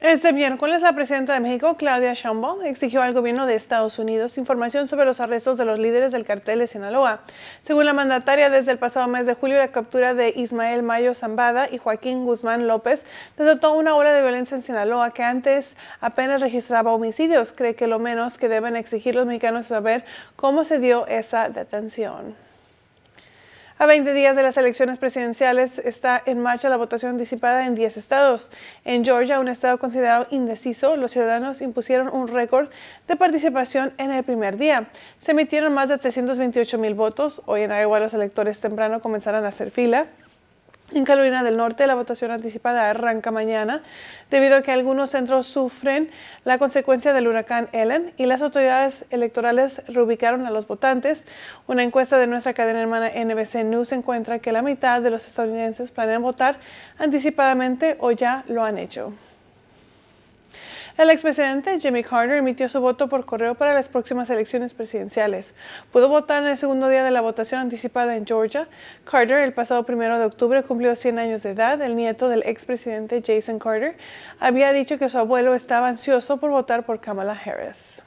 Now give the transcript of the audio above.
Este miércoles, la presidenta de México, Claudia Sheinbaum, exigió al gobierno de Estados Unidos información sobre los arrestos de los líderes del cartel de Sinaloa. Según la mandataria, desde el pasado mes de julio, la captura de Ismael Mayo Zambada y Joaquín Guzmán López desató una ola de violencia en Sinaloa que antes apenas registraba homicidios. Cree que lo menos que deben exigir los mexicanos es saber cómo se dio esa detención. A 20 días de las elecciones presidenciales está en marcha la votación anticipada en 10 estados. En Georgia, un estado considerado indeciso, los ciudadanos impusieron un récord de participación en el primer día. Se emitieron más de 328 mil votos. Hoy en Iowa los electores temprano comenzaron a hacer fila. En Carolina del Norte, la votación anticipada arranca mañana, debido a que algunos centros sufren la consecuencia del huracán Ellen y las autoridades electorales reubicaron a los votantes. Una encuesta de nuestra cadena hermana NBC News encuentra que la mitad de los estadounidenses planean votar anticipadamente o ya lo han hecho. El expresidente Jimmy Carter emitió su voto por correo para las próximas elecciones presidenciales. Pudo votar en el segundo día de la votación anticipada en Georgia. Carter, el pasado primero de octubre, cumplió 100 años de edad. El nieto del expresidente Jason Carter había dicho que su abuelo estaba ansioso por votar por Kamala Harris.